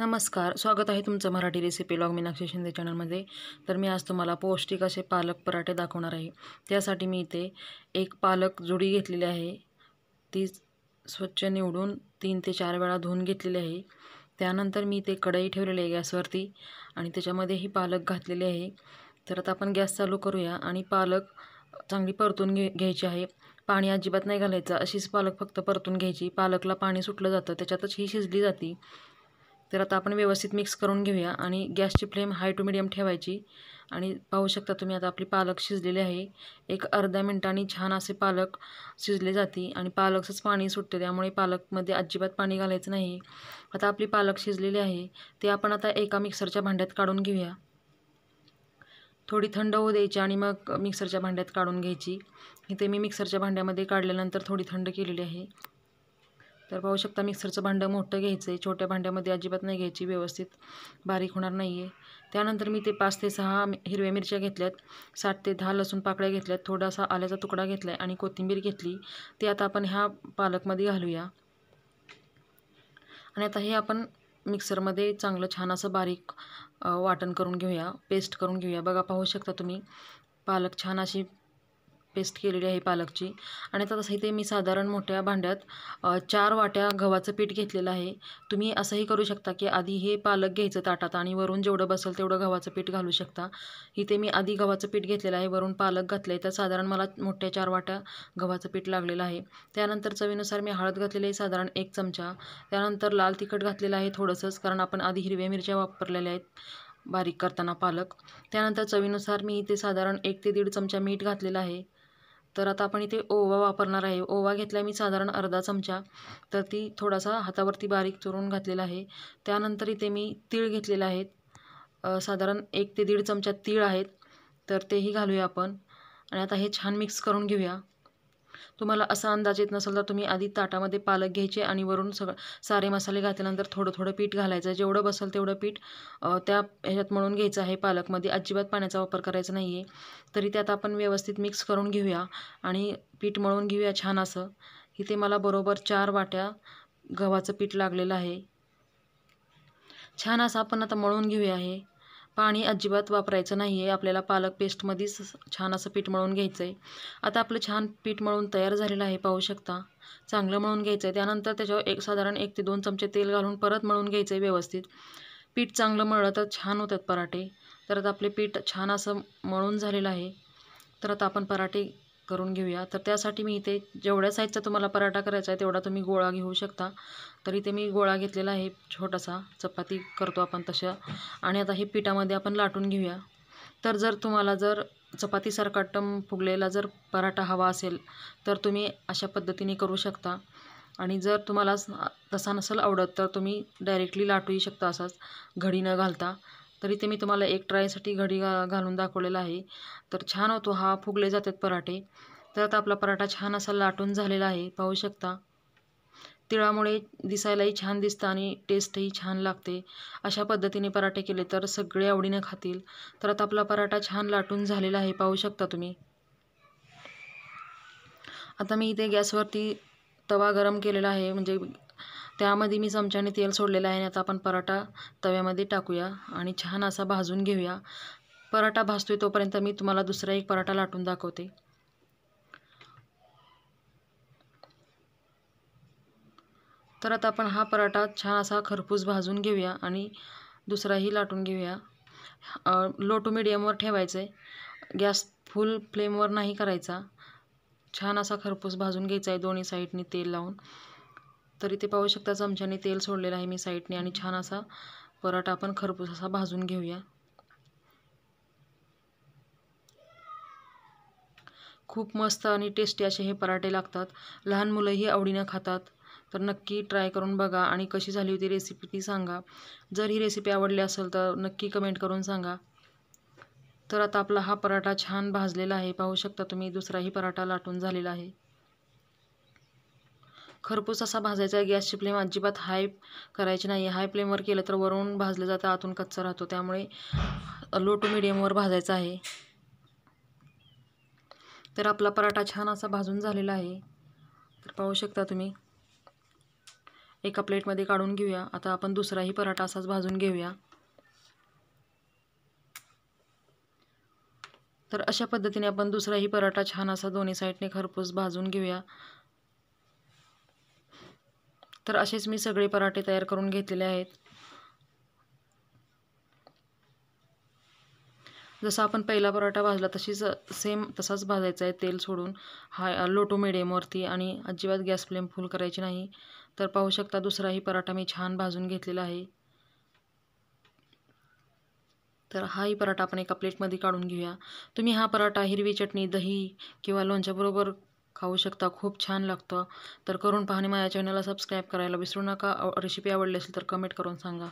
नमस्कार स्वागत आहे तुमचं मराठी रेसिपी लॉग मीनाक्षी शिंदे चॅनलमध्ये तर मी आज तुम्हाला पौष्टिक असे पालक पराठे दाखवणार आहे त्यासाठी मी इथे एक पालक जुडी घेतलेली आहे ती स्वच्छ निवडून तीन ते चार वेळा धुवून घेतलेली आहे त्यानंतर मी इथे कढई ठेवलेली आहे गॅसवरती आणि त्याच्यामध्ये ही पालक घातलेली आहे तर आता आपण गॅस चालू करूया आणि पालक चांगली परतून घे घ्यायची आहे पाणी अजिबात नाही घालायचं अशीच पालक फक्त परतून घ्यायची पालकला पाणी सुटलं जातं त्याच्यातच ही शिजली जाते तर आता आपण व्यवस्थित मिक्स करून घेऊया आणि गॅसची फ्लेम हाय टू मिडियम ठेवायची आणि पाहू शकता तुम्ही आता आपली पालक शिजलेली आहे एक अर्ध्या मिनटांनी छान असे पालक शिजले जाते आणि पालकचंच पाणी सुटते त्यामुळे पालकमध्ये अजिबात पाणी घालायचं नाही आता आपली पालक शिजलेली आहे ते आपण आता एका मिक्सरच्या भांड्यात काढून घेऊया थोडी थंड होऊ द्यायची आणि मग मिक्सरच्या भांड्यात काढून घ्यायची इथे मी मिक्सरच्या भांड्यामध्ये काढल्यानंतर थोडी थंड केलेली आहे तर पाहू शकता मिक्सरचं भांडं मोठं घ्यायचं आहे छोट्या भांड्यामध्ये अजिबात नाही घ्यायची व्यवस्थित बारीक होणार नाही आहे त्यानंतर मी ते पाच ते सहा हिरव्या मिरच्या घेतल्यात सात ते दहा लसूण पाकळ्या घेतल्यात थोडासा आल्याचा तुकडा घेतला आहे आणि कोथिंबीर घेतली ते आता आपण ह्या पालकमध्ये घालूया आणि आता हे आपण मिक्सरमध्ये चांगलं छान असं बारीक वाटण करून घेऊया पेस्ट करून घेऊया बघा पाहू शकता तुम्ही पालक छान अशी पेस्ट केलेली आहे पालकची आणि आता तसं इथे मी साधारण मोठ्या भांड्यात चार वाट्या गव्हाचं पीठ घेतलेलं आहे तुम्ही असंही करू शकता की आधी हे पालक घ्यायचं ताटात आणि वरून जेवढं बसेल तेवढं गव्हाचं पीठ घालू शकता इथे मी आधी गव्हाचं पीठ घेतलेलं आहे वरून पालक घातलं आहे तर साधारण मला मोठ्या चार वाट्या गव्हाचं पीठ लागलेलं आहे त्यानंतर चवीनुसार मी हळद घातलेलं आहे साधारण एक चमचा त्यानंतर लाल तिखट घातलेलं आहे थोडंसंच कारण आपण आधी हिरव्या मिरच्या वापरलेल्या आहेत बारीक करताना पालक त्यानंतर चवीनुसार मी इथे साधारण एक ते दीड चमचा मीठ घातलेला आहे तर आता आपण इथे ओवा वापरणार आहे ओवा घेतला मी साधारण अर्धा चमचा तर ती थोडासा हातावरती बारीक चुरून घातलेला आहे त्यानंतर इथे मी तीळ घेतलेला आहे साधारण एक ते दीड चमचा तीळ आहेत तर तेही घालूया आपण आणि आता हे छान मिक्स करून घेऊया तुम्हाला असा अंदाज येत नसेल तर तुम्ही आधी ताटामध्ये पालक घ्यायचे आणि वरून सगळं सारे मसाले घातल्यानंतर थोडं थोडं पीठ घालायचं जेवढं बसेल तेवढं पीठ त्या ह्याच्यात म्हणून घ्यायचं आहे पालकमध्ये अजिबात पाण्याचा वापर करायचा नाही आहे तरी त्यात आपण व्यवस्थित मिक्स करून घेऊया आणि पीठ मळून घेऊया छान असं इथे मला बरोबर चार वाट्या गव्हाचं पीठ लागलेलं आहे छान असं आपण आता मळून घेऊया आहे पाणी अजिबात वापरायचं नाही आहे आपल्याला पालक पेस्टमध्येच छान असं पीठ मळून घ्यायचं आहे आता आपलं छान पीठ मळून तयार झालेलं आहे पाहू शकता चांगलं मळून घ्यायचं आहे त्यानंतर त्याच्यावर एक साधारण एक ते दोन चमचे तेल घालून परत मळून घ्यायचं आहे व्यवस्थित पीठ चांगलं मळलं तर छान होतात पराठे तर आता आपले पीठ छान असं मळून झालेलं आहे तर आता आपण पराठे करून घेऊया तर त्यासाठी मी इथे जेवढ्या साईजचा तुम्हाला पराठा करायचा आहे तेवढा तुम्ही गोळा घेऊ शकता तर इथे मी गोळा घेतलेला आहे छोटासा चपाती करतो आपण तशा आणि आता हे पिठामध्ये आपण लाटून घेऊया तर जर तुम्हाला जर चपातीसारखा टम फुगलेला जर पराठा हवा असेल तर तुम्ही अशा पद्धतीने करू शकता आणि जर तुम्हाला तसा नसेल आवडत तर तुम्ही डायरेक्टली लाटूही शकता असाच घडी न घालता तर इथे मी तुम्हाला एक ट्रायसाठी घडी घालून दाखवलेला आहे तर छान होतो हा फुगले जातात पराठे तर आता आपला पराठा छान असा लाटून झालेला आहे पाहू शकता तिळामुळे दिसायलाही छान दिसतं आणि टेस्टही छान लागते अशा पद्धतीने पराठे केले तर सगळे आवडीने खातील तर आता आपला पराठा छान लाटून झालेला आहे पाहू शकता तुम्ही आता मी इथे गॅसवरती तवा गरम केलेला आहे म्हणजे त्यामध्ये मी चमच्याने तेल सोडलेलं आहे आणि आता आपण पराठा तव्यामध्ये टाकूया आणि छान असा भाजून घेऊया पराठा भाजतोय तोपर्यंत मी तुम्हाला दुसरा एक पराठा लाटून दाखवते तर आता आपण हा पराठा छान असा खरपूस भाजून घेऊया आणि दुसराही लाटून घेऊया लो टू मिडियमवर ठेवायचं आहे गॅस फुल फ्लेमवर नाही करायचा छान असा खरपूस भाजून घ्यायचा आहे दोन्ही साईडनी तेल लावून तर इथे पाहू शकता चमच्याने तेल सोडलेलं आहे मी साईडने आणि छान असा पराठा आपण खरपूस असा भाजून घेऊया खूप मस्त आणि टेस्टी असे हे पराठे लागतात लहान मुलंही आवडीनं खातात तर नक्की ट्राय करून बघा आणि कशी झाली होती रेसिपी ती सांगा जर ही रेसिपी आवडली असेल तर नक्की कमेंट करून सांगा तर आता आपला हा पराठा छान भाजलेला आहे पाहू शकता तुम्ही दुसराही पराठा लाटून झालेला आहे खरपूस असा भाजायचा गॅसची फ्लेम अजिबात हाय करायची नाही हाय फ्लेमवर केलं तर वरून भाजलं जातं आतून कच्चा राहतो त्यामुळे लो टू मिडियमवर भाजायचा आहे तर आपला पराठा छान असा भाजून झालेला आहे तर पाहू शकता तुम्ही एका प्लेटमध्ये काढून घेऊया आता आपण दुसराही पराठा असाच भाजून घेऊया तर अशा पद्धतीने आपण दुसराही पराठा छान असा दोन्ही साईडने खरपूस भाजून घेऊया तर असेच मी सगळे पराठे तयार करून घेतलेले आहेत जसा आपण पहिला पराठा भाजला तशीच सेम तसाच भाजायचा आहे तेल सोडून हा लोटो मिडियमवरती आणि अजिबात गॅस फ्लेम फुल करायची नाही तर पाहू शकता दुसराही पराठा मी छान भाजून घेतलेला आहे तर हाही पराठा आपण एका प्लेटमध्ये काढून घेऊया तुम्ही हा पराठा हिरवी चटणी दही किंवा लोणच्याबरोबर खाऊ शकता खूप छान लागतं तर करून पाहणे माझ्या चॅनलला सबस्क्राईब करायला विसरू नका रेसिपी आवडली असेल तर कमेंट करून सांगा